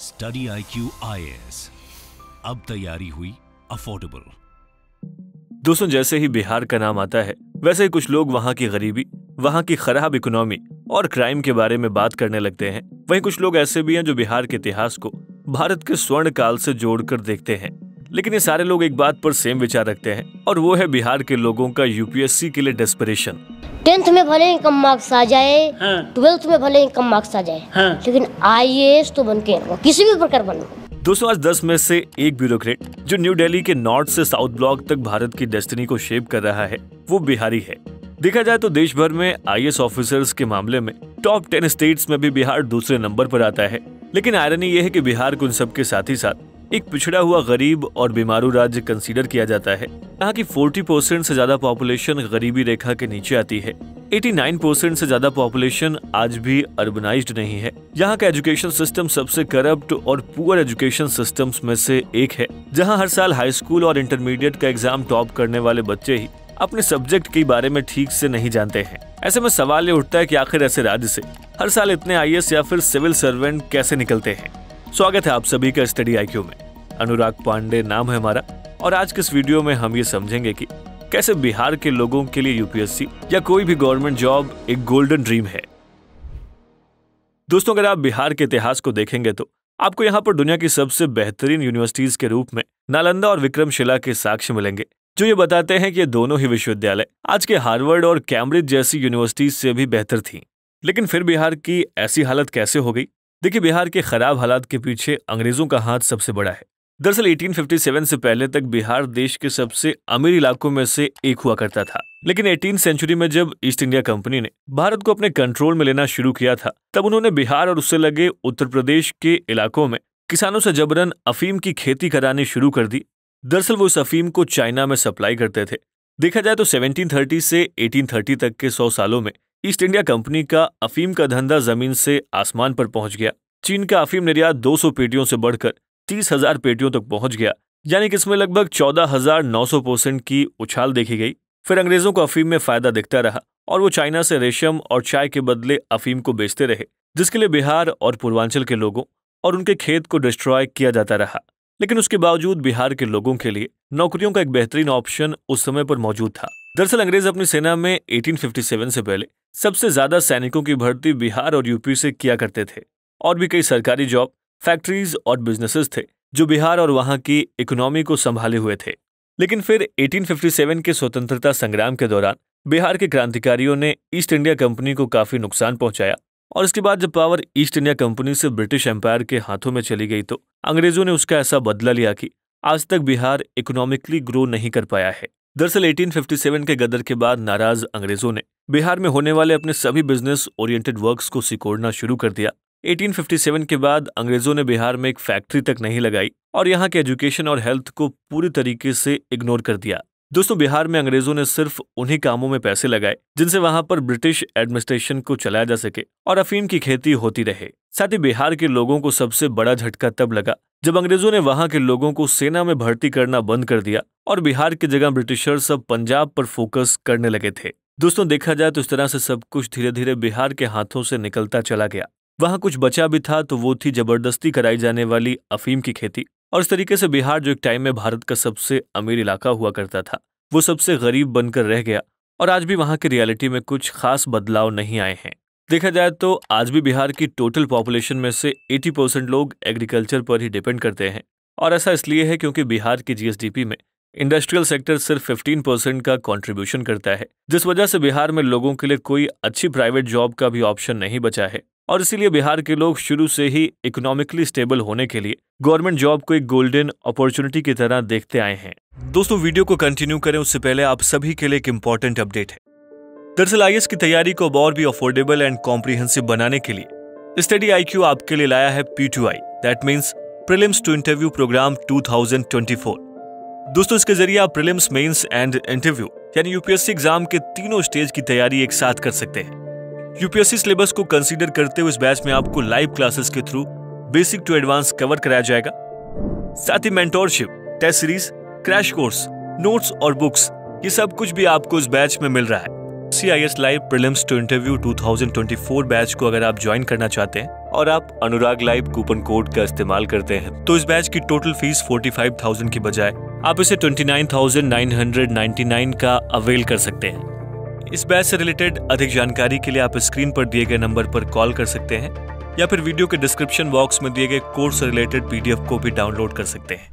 Study I Q अब तैयारी हुई अफोर्डेबल दोस्तों जैसे ही बिहार का नाम आता है वैसे ही कुछ लोग वहाँ की गरीबी वहाँ की खराब इकोनॉमी और क्राइम के बारे में बात करने लगते हैं वहीं कुछ लोग ऐसे भी हैं जो बिहार के इतिहास को भारत के स्वर्ण काल से जोड़कर देखते हैं लेकिन ये सारे लोग एक बात पर सेम विचार रखते हैं और वो है बिहार के लोगों का यूपीएससी के लिए डेस्परेशन टेंथ हाँ। में भले ही कम मार्क्स आ जाए ट्वेल्थ में भले ही कम मार्क्स आ जाए लेकिन आई तो बन के किसी भी प्रकार बनूंगा दोस्तों आज दस में से एक ब्यूरोक्रेट जो न्यू दिल्ली के नॉर्थ से साउथ ब्लॉक तक भारत की डेस्टिनी को शेप कर रहा है वो बिहारी है देखा जाए तो देश भर में आई ऑफिसर्स के मामले में टॉप टेन स्टेट्स में भी बिहार दूसरे नंबर पर आता है लेकिन आयरनी ये है कि बिहार को उन सबके साथ ही साथ एक पिछड़ा हुआ गरीब और बीमारू राज्य कंसीडर किया जाता है यहाँ की फोर्टी परसेंट ऐसी ज्यादा पॉपुलेशन गरीबी रेखा के नीचे आती है 89 परसेंट से ज्यादा पॉपुलेशन आज भी अर्बनाइज नहीं है यहाँ का एजुकेशन सिस्टम सबसे करप्ट और पुअर एजुकेशन सिस्टम्स में से एक है जहाँ हर साल हाई स्कूल और इंटरमीडिएट का एग्जाम टॉप करने वाले बच्चे ही अपने सब्जेक्ट के बारे में ठीक से नहीं जानते हैं ऐसे में सवाल ये उठता है कि आखिर ऐसे राज्य से हर साल इतने आई या फिर सिविल सर्वेंट कैसे निकलते हैं स्वागत है आप सभी का स्टडी आई में अनुराग पांडे नाम है हमारा और आज के इस वीडियो में हम ये समझेंगे कि कैसे बिहार के लोगों के लिए यूपीएससी या कोई भी गवर्नमेंट जॉब एक गोल्डन ड्रीम है दोस्तों अगर आप बिहार के इतिहास को देखेंगे तो आपको यहाँ पर दुनिया की सबसे बेहतरीन यूनिवर्सिटीज के रूप में नालंदा और विक्रमशिला के साक्ष्य मिलेंगे जो ये बताते हैं कि ये दोनों ही विश्वविद्यालय आज के हार्वर्ड और कैम्ब्रिज जैसी यूनिवर्सिटीज से भी बेहतर थी लेकिन फिर बिहार की ऐसी हालत कैसे हो गई देखिए बिहार के खराब हालात के पीछे अंग्रेजों का हाथ सबसे बड़ा है दरअसल 1857 से पहले तक बिहार देश के सबसे अमीर इलाकों में से एक हुआ करता था लेकिन 18 सेंचुरी में जब ईस्ट इंडिया कंपनी ने भारत को अपने कंट्रोल में लेना शुरू किया था तब उन्होंने बिहार और उससे लगे उत्तर प्रदेश के इलाकों में किसानों से जबरन अफीम की खेती करानी शुरू कर दी दरअसल वो इस अफीम को चाइना में सप्लाई करते थे देखा जाए तो 1730 से 1830 तक के 100 सालों में ईस्ट इंडिया कंपनी का अफीम का धंधा जमीन से आसमान पर पहुंच गया चीन का अफीम निर्यात 200 पेटियों से बढ़कर तीस हजार पेटियों तक पहुंच गया यानी कि इसमें लगभग चौदह हजार नौ सौ परसेंट की उछाल देखी गई फिर अंग्रेजों को अफीम में फायदा दिखता रहा और वो चाइना से रेशम और चाय के बदले अफीम को बेचते रहे जिसके लिए बिहार और पूर्वांचल के लोगों और उनके खेत को डिस्ट्रॉय किया जाता रहा लेकिन उसके बावजूद बिहार के लोगों के लिए नौकरियों का एक बेहतरीन ऑप्शन उस समय पर मौजूद था दरअसल अंग्रेज अपनी सेना में 1857 से पहले सबसे ज्यादा सैनिकों की भर्ती बिहार और यूपी से किया करते थे और भी कई सरकारी जॉब फैक्ट्रीज और बिजनेसेस थे जो बिहार और वहां की इकोनॉमी को संभाले हुए थे लेकिन फिर 1857 के स्वतंत्रता संग्राम के दौरान बिहार के क्रांतिकारियों ने ईस्ट इंडिया कंपनी को काफी नुकसान पहुंचाया और इसके बाद जब पावर ईस्ट इंडिया कंपनी से ब्रिटिश एम्पायर के हाथों में चली गई तो अंग्रेजों ने उसका ऐसा बदला लिया कि आज तक बिहार इकोनॉमिकली ग्रो नहीं कर पाया है दरअसल 1857 के गदर के बाद नाराज अंग्रेजों ने बिहार में होने वाले अपने सभी बिजनेस ओरिएंटेड वर्क्स को सिकोड़ना शुरू कर दिया 1857 के बाद अंग्रेजों ने बिहार में एक फैक्ट्री तक नहीं लगाई और यहाँ के एजुकेशन और हेल्थ को पूरी तरीके से इग्नोर कर दिया दोस्तों बिहार में अंग्रेजों ने सिर्फ उन्हीं कामों में पैसे लगाए जिनसे वहां पर ब्रिटिश एडमिनिस्ट्रेशन को चलाया जा सके और अफीम की खेती होती रहे साथ ही बिहार के लोगों को सबसे बड़ा झटका तब लगा जब अंग्रेजों ने वहां के लोगों को सेना में भर्ती करना बंद कर दिया और बिहार की जगह ब्रिटिशर्स अब पंजाब पर फोकस करने लगे थे दोस्तों देखा जाए तो इस तरह से सब कुछ धीरे धीरे बिहार के हाथों से निकलता चला गया वहां कुछ बचा भी था तो वो थी जबरदस्ती कराई जाने वाली अफीम की खेती और इस तरीके से बिहार जो एक टाइम में भारत का सबसे अमीर इलाका हुआ करता था वो सबसे गरीब बनकर रह गया और आज भी वहां की रियलिटी में कुछ खास बदलाव नहीं आए हैं देखा जाए तो आज भी बिहार की टोटल पॉपुलेशन में से 80 परसेंट लोग एग्रीकल्चर पर ही डिपेंड करते हैं और ऐसा इसलिए है क्योंकि बिहार की जीएसडीपी में इंडस्ट्रियल सेक्टर सिर्फ 15 परसेंट का कंट्रीब्यूशन करता है जिस वजह से बिहार में लोगों के लिए कोई अच्छी प्राइवेट जॉब का भी ऑप्शन नहीं बचा है और इसीलिए बिहार के लोग शुरू से ही इकोनॉमिकली स्टेबल होने के लिए गवर्नमेंट जॉब को एक गोल्डन अपॉर्चुनिटी की तरह देखते आए हैं दोस्तों वीडियो को कंटिन्यू करें उससे पहले आप सभी के लिए एक इम्पोर्टेंट अपडेट है दरअसल आई की तैयारी को और भी अफोर्डेबल एंड कॉम्प्रीहेंसिव बनाने के लिए स्टडी आई आपके लिए लाया है P to I that means prelims to interview programme for दोस्तों इसके जरिए आप प्रिलिम्स मेंस एंड इंटरव्यू यानी यूपीएससी एग्जाम के तीनों स्टेज की तैयारी एक साथ कर सकते हैं यूपीएससी सिलेबस को कंसीडर करते हुए इस बैच में आपको लाइव क्लासेस के through basic to advance cover कराया जाएगा साथ ही mentorship test series crash course notes और बुक्स ये सब कुछ भी आपको इस बैच में मिल रहा है CIS live prelims to interview 2024 batch को अगर आप ज्वाइन करना चाहते हैं और आप अनुराग लाइव कूपन कोड का इस्तेमाल करते हैं तो इस बैच की टोटल फीस 45,000 की बजाय आप इसे 29,999 का अवेल कर सकते हैं इस बैच से रिलेटेड अधिक जानकारी के लिए आप स्क्रीन पर दिए गए नंबर पर कॉल कर सकते हैं या फिर वीडियो के डिस्क्रिप्शन बॉक्स में दिए गए कोर्स रिलेटेड पीडीएफ को भी डाउनलोड कर सकते हैं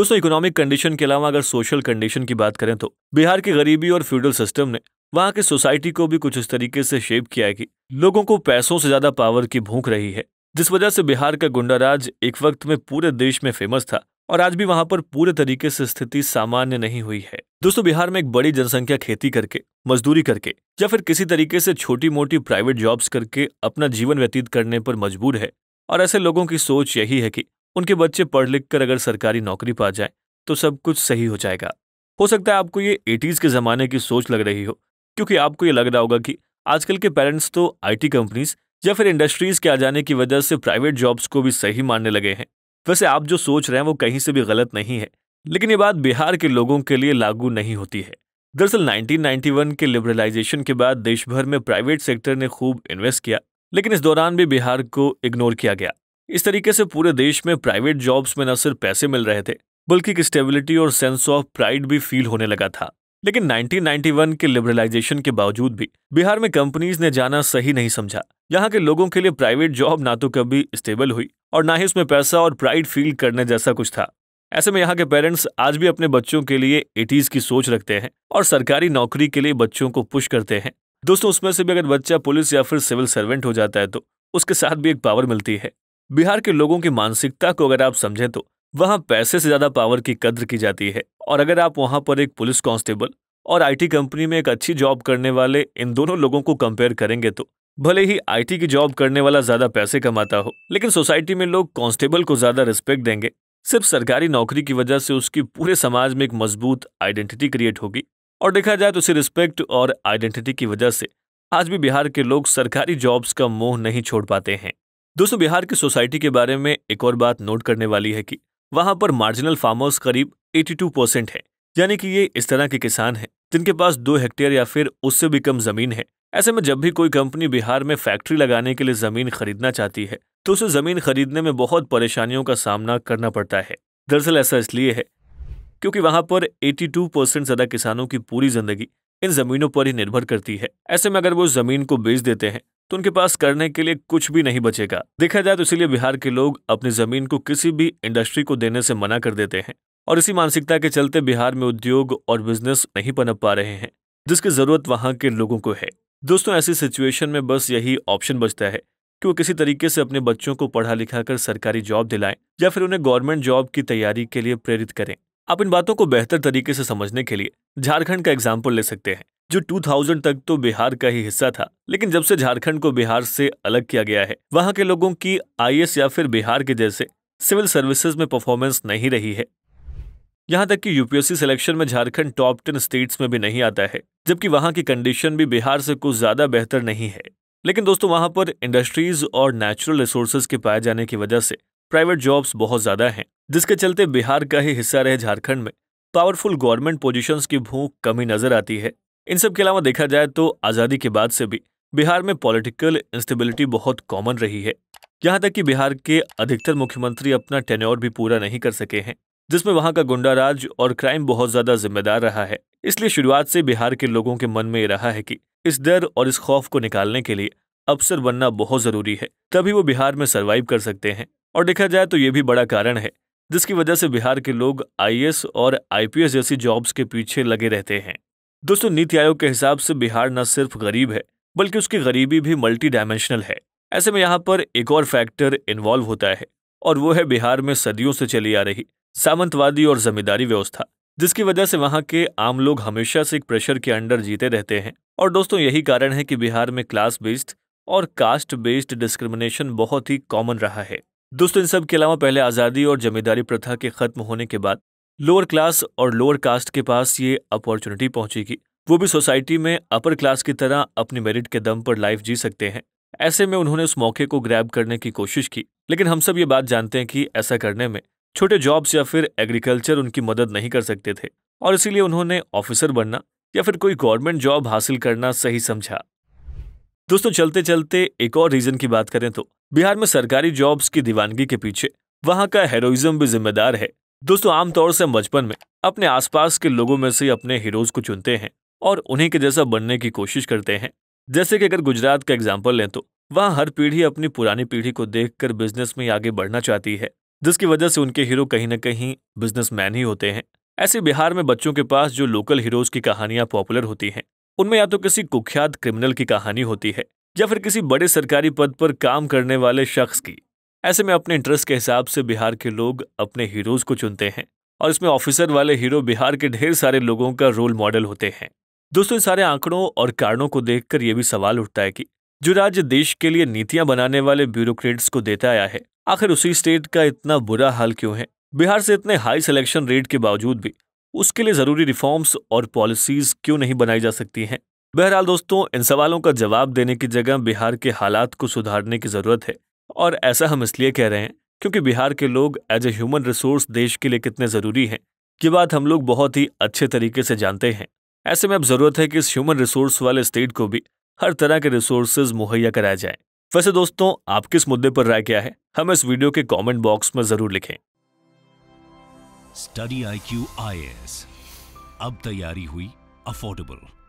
दोस्तों इकोनॉमिक कंडीशन के अलावा अगर सोशल कंडीशन की बात करें तो बिहार की गरीबी और फ्यूडल सिस्टम ने वहाँ की सोसाइटी को भी कुछ इस तरीके से शेप किया है कि लोगों को पैसों से ज़्यादा पावर की भूख रही है जिस वजह से बिहार का गुंडाराज एक वक्त में पूरे देश में फेमस था और आज भी वहां पर पूरे तरीके से स्थिति सामान्य नहीं हुई है दोस्तों बिहार में एक बड़ी जनसंख्या खेती करके मजदूरी करके या फिर किसी तरीके से छोटी मोटी प्राइवेट जॉब्स करके अपना जीवन व्यतीत करने पर मजबूर है और ऐसे लोगों की सोच यही है कि उनके बच्चे पढ़ लिख कर अगर सरकारी नौकरी पा जाए तो सब कुछ सही हो जाएगा हो सकता है आपको ये एटीज के जमाने की सोच लग रही हो क्योंकि आपको ये लग रहा होगा कि आजकल के पेरेंट्स तो आईटी कंपनीज या फिर इंडस्ट्रीज के आ जाने की वजह से प्राइवेट जॉब्स को भी सही मानने लगे हैं वैसे आप जो सोच रहे हैं वो कहीं से भी गलत नहीं है लेकिन ये बात बिहार के लोगों के लिए लागू नहीं होती है दरअसल 1991 के लिबरलाइजेशन के बाद देश भर में प्राइवेट सेक्टर ने खूब इन्वेस्ट किया लेकिन इस दौरान भी बिहार को इग्नोर किया गया इस तरीके से पूरे देश में प्राइवेट जॉब्स में न सिर्फ पैसे मिल रहे थे बल्कि एक स्टेबिलिटी और सेंस ऑफ प्राइड भी फील होने लगा था लेकिन 1991 के लिबरलाइजेशन के बावजूद भी बिहार में कंपनीज ने जाना सही नहीं समझा यहाँ के लोगों के लिए प्राइवेट जॉब ना तो कभी स्टेबल हुई और ना ही उसमें पैसा और प्राइड फील करने जैसा कुछ था ऐसे में यहाँ के पेरेंट्स आज भी अपने बच्चों के लिए एटीज की सोच रखते हैं और सरकारी नौकरी के लिए बच्चों को पुश करते हैं दोस्तों उसमें से भी अगर बच्चा पुलिस या फिर सिविल सर्वेंट हो जाता है तो उसके साथ भी एक पावर मिलती है बिहार के लोगों की मानसिकता को अगर आप समझें तो वहां पैसे से ज्यादा पावर की कद्र की जाती है और अगर आप वहां पर एक पुलिस कांस्टेबल और आईटी कंपनी में एक अच्छी जॉब करने वाले इन दोनों लोगों को कंपेयर करेंगे तो भले ही आईटी की जॉब करने वाला ज्यादा पैसे कमाता हो लेकिन सोसाइटी में लोग कांस्टेबल को ज्यादा रिस्पेक्ट देंगे सिर्फ सरकारी नौकरी की वजह से उसकी पूरे समाज में एक मजबूत आइडेंटिटी क्रिएट होगी और देखा जाए तो उसे रिस्पेक्ट और आइडेंटिटी की वजह से आज भी बिहार के लोग सरकारी जॉब्स का मोह नहीं छोड़ पाते हैं दोस्तों बिहार की सोसाइटी के बारे में एक और बात नोट करने वाली है कि वहां पर मार्जिनल फार्मर्स करीब 82 परसेंट है यानी कि ये इस तरह के किसान हैं जिनके पास दो हेक्टेयर या फिर उससे भी कम जमीन है ऐसे में जब भी कोई कंपनी बिहार में फैक्ट्री लगाने के लिए जमीन खरीदना चाहती है तो उसे जमीन खरीदने में बहुत परेशानियों का सामना करना पड़ता है दरअसल ऐसा इसलिए है क्योंकि वहां पर 82 परसेंट ज्यादा किसानों की पूरी जिंदगी इन जमीनों पर ही निर्भर करती है ऐसे में अगर वो जमीन को बेच देते हैं तो उनके पास करने के लिए कुछ भी नहीं बचेगा देखा जाए तो इसीलिए बिहार के लोग अपनी जमीन को किसी भी इंडस्ट्री को देने से मना कर देते हैं और इसी मानसिकता के चलते बिहार में उद्योग और बिजनेस नहीं पनप पा रहे हैं जिसकी जरूरत वहां के लोगों को है दोस्तों ऐसी सिचुएशन में बस यही ऑप्शन बचता है कि वो किसी तरीके से अपने बच्चों को पढ़ा लिखा कर सरकारी जॉब दिलाएं या फिर उन्हें गवर्नमेंट जॉब की तैयारी के लिए प्रेरित करें आप इन बातों को बेहतर तरीके से समझने के लिए झारखंड का एग्जाम्पल ले सकते हैं जो 2000 तक तो बिहार का ही हिस्सा था लेकिन जब से झारखंड को बिहार से अलग किया गया है वहां के लोगों की आई या फिर बिहार के जैसे सिविल सर्विसेज में परफॉर्मेंस नहीं रही है यहां तक कि यूपीएससी सिलेक्शन में झारखंड टॉप टेन स्टेट्स में भी नहीं आता है जबकि वहां की कंडीशन भी बिहार से कुछ ज्यादा बेहतर नहीं है लेकिन दोस्तों वहां पर इंडस्ट्रीज और नेचुरल रिसोर्सेज के पाए जाने की वजह से प्राइवेट जॉब्स बहुत ज्यादा हैं जिसके चलते बिहार का ही हिस्सा रहे झारखंड में पावरफुल गवर्नमेंट पोजीशंस की भूख कमी नजर आती है इन सब के अलावा देखा जाए तो आज़ादी के बाद से भी बिहार में पॉलिटिकल इंस्टेबिलिटी बहुत कॉमन रही है यहाँ तक कि बिहार के अधिकतर मुख्यमंत्री अपना टेन्योर भी पूरा नहीं कर सके हैं जिसमें वहाँ का गुंडा राज और क्राइम बहुत ज्यादा जिम्मेदार रहा है इसलिए शुरुआत से बिहार के लोगों के मन में ये रहा है कि इस डर और इस खौफ को निकालने के लिए अफसर बनना बहुत जरूरी है तभी वो बिहार में सर्वाइव कर सकते हैं और देखा जाए तो ये भी बड़ा कारण है जिसकी वजह से बिहार के लोग आईएएस और आईपीएस जैसी जॉब्स के पीछे लगे रहते हैं दोस्तों नीति आयोग के हिसाब से बिहार न सिर्फ गरीब है बल्कि उसकी गरीबी भी मल्टी डायमेंशनल है ऐसे में यहाँ पर एक और फैक्टर इन्वॉल्व होता है और वो है बिहार में सदियों से चली आ रही सामंतवादी और जमींदारी व्यवस्था जिसकी वजह से वहाँ के आम लोग हमेशा से एक प्रेशर के अंडर जीते रहते हैं और दोस्तों यही कारण है कि बिहार में क्लास बेस्ड और कास्ट बेस्ड डिस्क्रिमिनेशन बहुत ही कॉमन रहा है दोस्तों इन सब के अलावा पहले आज़ादी और जमींदारी प्रथा के खत्म होने के बाद लोअर क्लास और लोअर कास्ट के पास ये अपॉर्चुनिटी पहुंचेगी वो भी सोसाइटी में अपर क्लास की तरह अपनी मेरिट के दम पर लाइफ जी सकते हैं ऐसे में उन्होंने उस मौके को ग्रैब करने की कोशिश की लेकिन हम सब ये बात जानते हैं कि ऐसा करने में छोटे जॉब्स या फिर एग्रीकल्चर उनकी मदद नहीं कर सकते थे और इसीलिए उन्होंने ऑफिसर बनना या फिर कोई गवर्नमेंट जॉब हासिल करना सही समझा दोस्तों चलते चलते एक और रीजन की बात करें तो बिहार में सरकारी जॉब्स की दीवानगी के पीछे वहां का हेरोइज्म भी जिम्मेदार है दोस्तों आमतौर से हम बचपन में अपने आसपास के लोगों में से अपने हीरोज को चुनते हैं और उन्हीं के जैसा बनने की कोशिश करते हैं जैसे कि अगर गुजरात का एग्जाम्पल लें तो वहाँ हर पीढ़ी अपनी पुरानी पीढ़ी को देख बिजनेस में आगे बढ़ना चाहती है जिसकी वजह से उनके हीरो कहीं ना कहीं बिजनेसमैन ही होते हैं ऐसे बिहार में बच्चों के पास जो लोकल हीरोज की कहानियां पॉपुलर होती हैं उनमें या तो किसी कुख्यात क्रिमिनल की कहानी होती है या फिर किसी बड़े सरकारी पद पर काम करने वाले शख्स की ऐसे में अपने इंटरेस्ट के हिसाब से बिहार के लोग अपने हीरोज को चुनते हैं और इसमें ऑफिसर वाले हीरो बिहार के ढेर सारे लोगों का रोल मॉडल होते हैं दोस्तों इन सारे आंकड़ों और कारणों को देखकर यह भी सवाल उठता है कि जो राज्य देश के लिए नीतियां बनाने वाले ब्यूरोक्रेट्स को देता आया है आखिर उसी स्टेट का इतना बुरा हाल क्यों है बिहार से इतने हाई सिलेक्शन रेट के बावजूद भी उसके लिए जरूरी रिफॉर्म्स और पॉलिसीज क्यों नहीं बनाई जा सकती हैं बहरहाल दोस्तों इन सवालों का जवाब देने की जगह बिहार के हालात को सुधारने की जरूरत है और ऐसा हम इसलिए कह रहे हैं क्योंकि बिहार के लोग एज ए ह्यूमन रिसोर्स देश के लिए कितने ज़रूरी हैं ये बात हम लोग बहुत ही अच्छे तरीके से जानते हैं ऐसे में अब ज़रूरत है कि इस ह्यूमन रिसोर्स वाले स्टेट को भी हर तरह के रिसोर्सेज मुहैया कराए जाए वैसे दोस्तों आप किस मुद्दे पर राय क्या है हम इस वीडियो के कमेंट बॉक्स में जरूर लिखें study I Q I S अब तैयारी हुई अफोर्डेबल